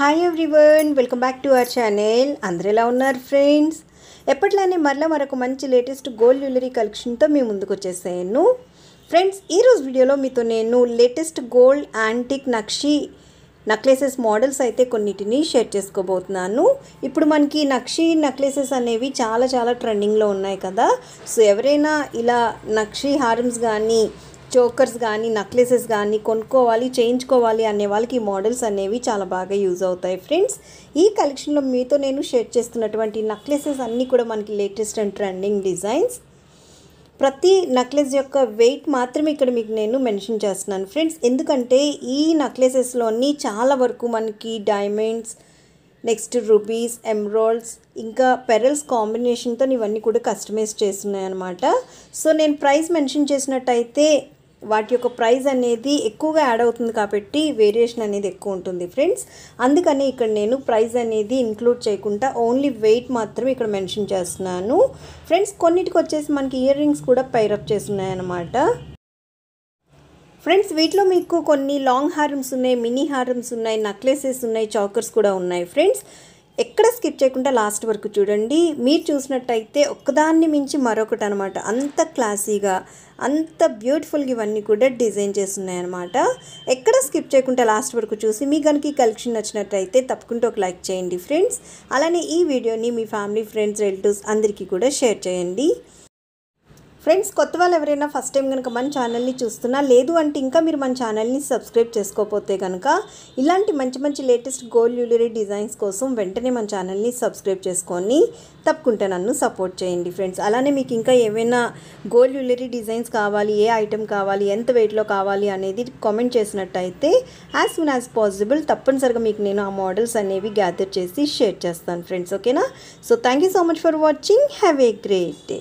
hi everyone welcome back to our channel అందరు ఎలా ఉన్నారు ఫ్రెండ్స్ ఎప్పట్లానే మరలా మరొక మంచి లేటెస్ట్ గోల్డ్ జ్యువెలరీ కలెక్షన్తో మీ ముందుకు వచ్చేసాను ఫ్రెండ్స్ ఈరోజు వీడియోలో మీతో నేను లేటెస్ట్ గోల్డ్ యాంటిక్ నక్షి నక్లెసెస్ మోడల్స్ అయితే కొన్నిటిని షేర్ చేసుకోబోతున్నాను ఇప్పుడు మనకి నక్షి నక్లెసెస్ అనేవి చాలా చాలా ట్రెండింగ్లో ఉన్నాయి కదా సో ఎవరైనా ఇలా నక్షి హారమ్స్ కానీ చోకర్స్ కానీ నెక్లెసెస్ కానీ కొనుక్కోవాలి చేయించుకోవాలి అనే వాళ్ళకి మోడల్స్ అనేవి చాలా బాగా యూజ్ అవుతాయి ఫ్రెండ్స్ ఈ కలెక్షన్లో మీతో నేను షేర్ చేస్తున్నటువంటి నెక్లెసెస్ అన్నీ కూడా మనకి లేటెస్ట్ అండ్ ట్రెండింగ్ డిజైన్స్ ప్రతి నెక్లెస్ యొక్క వెయిట్ మాత్రమే ఇక్కడ మీకు నేను మెన్షన్ చేస్తున్నాను ఫ్రెండ్స్ ఎందుకంటే ఈ నెక్లెసెస్లోని చాలా వరకు మనకి డైమండ్స్ నెక్స్ట్ రూబీస్ ఎమ్రాల్డ్స్ ఇంకా పెరల్స్ కాంబినేషన్తో ఇవన్నీ కూడా కస్టమైజ్ చేస్తున్నాయి అనమాట సో నేను ప్రైస్ మెన్షన్ చేసినట్టయితే వాటి యొక్క ప్రైజ్ అనేది ఎక్కువగా యాడ్ అవుతుంది కాబట్టి వేరియేషన్ అనేది ఎక్కువ ఉంటుంది ఫ్రెండ్స్ అందుకని ఇక్కడ నేను ప్రైజ్ అనేది ఇంక్లూడ్ చేయకుండా ఓన్లీ వెయిట్ మాత్రం ఇక్కడ మెన్షన్ చేస్తున్నాను ఫ్రెండ్స్ కొన్నిటికి వచ్చేసి మనకి ఇయర్ రింగ్స్ కూడా పైరప్ చేస్తున్నాయన్నమాట ఫ్రెండ్స్ వీటిలో మీకు కొన్ని లాంగ్ హారమ్స్ ఉన్నాయి మినీ హారమ్స్ ఉన్నాయి నక్లెసెస్ ఉన్నాయి చాకర్స్ కూడా ఉన్నాయి ఫ్రెండ్స్ ఎక్కడ స్కిప్ చేయకుండా లాస్ట్ వరకు చూడండి మీరు చూసినట్టయితే ఒక్కదాన్ని మించి మరొకటి అనమాట అంత క్లాసీగా అంత బ్యూటిఫుల్గా ఇవన్నీ కూడా డిజైన్ చేస్తున్నాయి అనమాట ఎక్కడ స్కిప్ చేయకుండా లాస్ట్ వరకు చూసి మీ కనుక ఈ కలెక్షన్ నచ్చినట్టయితే తప్పకుండా ఒక లైక్ చేయండి ఫ్రెండ్స్ అలానే ఈ వీడియోని మీ ఫ్యామిలీ ఫ్రెండ్స్ రిలేటివ్స్ అందరికీ కూడా షేర్ చేయండి ఫ్రెండ్స్ కొత్త వాళ్ళు ఎవరైనా ఫస్ట్ టైం కనుక మన ఛానల్ని చూస్తున్నా లేదు అంటే ఇంకా మీరు మన ఛానల్ని సబ్స్క్రైబ్ చేసుకోకపోతే కనుక ఇలాంటి మంచి మంచి లేటెస్ట్ గోల్డ్ జ్యువెలరీ డిజైన్స్ కోసం వెంటనే మన ఛానల్ని సబ్స్క్రైబ్ చేసుకొని తప్పకుండా నన్ను సపోర్ట్ చేయండి ఫ్రెండ్స్ అలానే మీకు ఇంకా ఏమైనా గోల్డ్ జ్యువెలరీ డిజైన్స్ కావాలి ఏ ఐటెం కావాలి ఎంత వెయిట్లో కావాలి అనేది కామెంట్ చేసినట్టయితే యాజ్ సూన్ యాజ్ పాసిబుల్ తప్పనిసరిగా మీకు నేను ఆ మోడల్స్ అనేవి గ్యాదర్ చేసి షేర్ చేస్తాను ఫ్రెండ్స్ ఓకేనా so thank you so much for watching have a great day